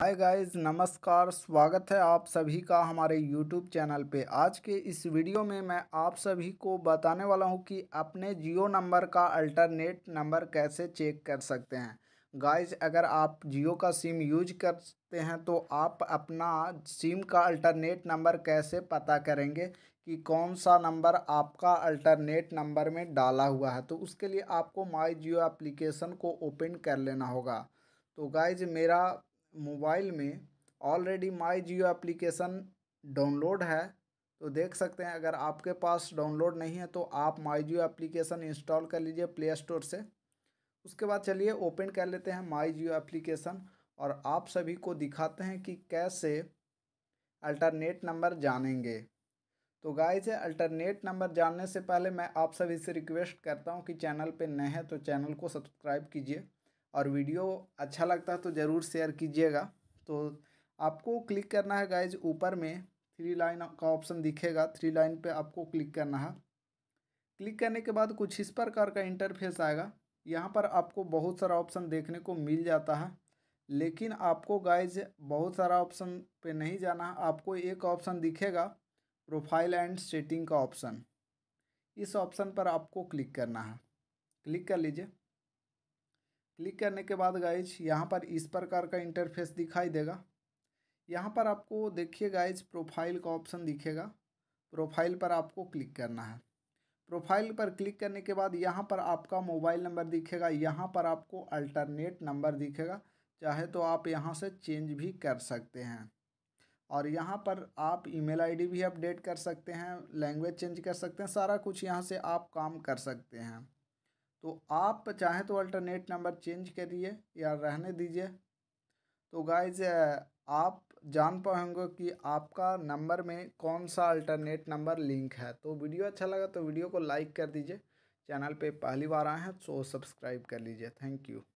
hi guys नमस्कार स्वागत है आप सभी का हमारे यूट्यूब चैनल पे आज के इस वीडियो में मैं आप सभी को बताने वाला हूँ कि अपने जियो नंबर का अल्टरनेट नंबर कैसे चेक कर सकते हैं गाइस अगर आप जियो का सिम यूज करते हैं तो आप अपना सिम का अल्टरनेट नंबर कैसे पता करेंगे कि कौन सा नंबर आपका अल्टरनेट नंबर में डाला हुआ है तो उसके लिए आपको माई जियो एप्लीकेशन को ओपन कर लेना होगा तो गाइज मेरा मोबाइल में already My Jio application download है तो देख सकते हैं अगर आपके पास डाउनलोड नहीं है तो आप माई जियो एप्लीकेशन इंस्टॉल कर लीजिए प्ले स्टोर से उसके बाद चलिए ओपन कर लेते हैं माई जियो एप्लीकेशन और आप सभी को दिखाते हैं कि कैसे अल्टरनेट नंबर जानेंगे तो गाय से अल्टरनेट नंबर जानने से पहले मैं आप सभी से रिक्वेस्ट करता हूँ कि चैनल पे नए हैं तो चैनल को सब्सक्राइब कीजिए और वीडियो अच्छा लगता तो ज़रूर शेयर कीजिएगा तो आपको क्लिक करना है गाइज ऊपर में थ्री लाइन का ऑप्शन दिखेगा थ्री लाइन पे आपको क्लिक करना है क्लिक करने के बाद कुछ इस प्रकार का इंटरफेस आएगा यहाँ पर आपको बहुत सारा ऑप्शन देखने को मिल जाता है लेकिन आपको गाइज बहुत सारा ऑप्शन पे नहीं जाना है आपको एक ऑप्शन दिखेगा प्रोफाइल एंड सेटिंग का ऑप्शन इस ऑप्शन पर आपको क्लिक करना है क्लिक कर लीजिए क्लिक करने के बाद गाइज यहाँ पर इस प्रकार का इंटरफेस दिखाई देगा यहाँ पर आपको देखिए गाइज प्रोफाइल का ऑप्शन दिखेगा प्रोफाइल पर आपको क्लिक करना है प्रोफाइल पर क्लिक करने के बाद यहाँ पर आपका मोबाइल नंबर दिखेगा यहाँ पर आपको अल्टरनेट नंबर दिखेगा चाहे तो आप यहाँ से चेंज भी कर सकते हैं और यहाँ पर आप ईमेल आईडी भी अपडेट कर सकते हैं लैंग्वेज चेंज कर सकते हैं सारा कुछ यहाँ से आप काम कर सकते हैं तो आप चाहें तो अल्टरनेट नंबर चेंज करिए या रहने दीजिए तो गाइज आप जान पाएंगे कि आपका नंबर में कौन सा अल्टरनेट नंबर लिंक है तो वीडियो अच्छा लगा तो वीडियो को लाइक कर दीजिए चैनल पे पहली बार आए हैं तो सब्सक्राइब कर लीजिए थैंक यू